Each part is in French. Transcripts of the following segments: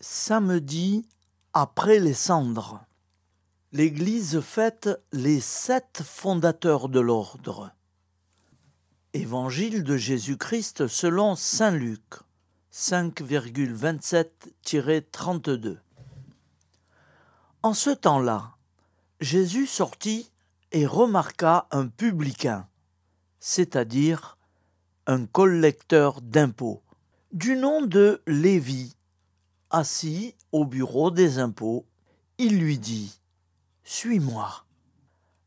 samedi après les cendres. L'Église fête les sept fondateurs de l'ordre. Évangile de Jésus-Christ selon Saint Luc 5,27-32. En ce temps-là, Jésus sortit et remarqua un publicain, c'est-à-dire un collecteur d'impôts, du nom de Lévi Assis au bureau des impôts, il lui dit Suis-moi.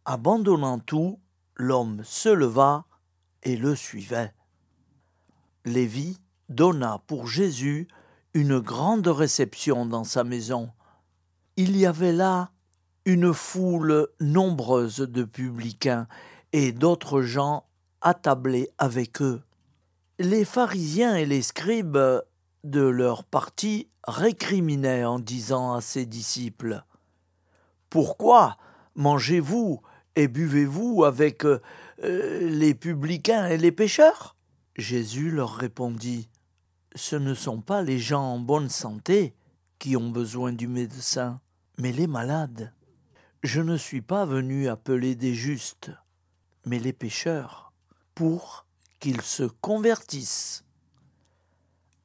Abandonnant tout, l'homme se leva et le suivait. Lévi donna pour Jésus une grande réception dans sa maison. Il y avait là une foule nombreuse de publicains et d'autres gens attablés avec eux. Les pharisiens et les scribes de leur parti récriminait en disant à ses disciples Pourquoi mangez-vous et buvez-vous avec euh, les publicains et les pécheurs Jésus leur répondit Ce ne sont pas les gens en bonne santé qui ont besoin du médecin, mais les malades. Je ne suis pas venu appeler des justes, mais les pécheurs, pour qu'ils se convertissent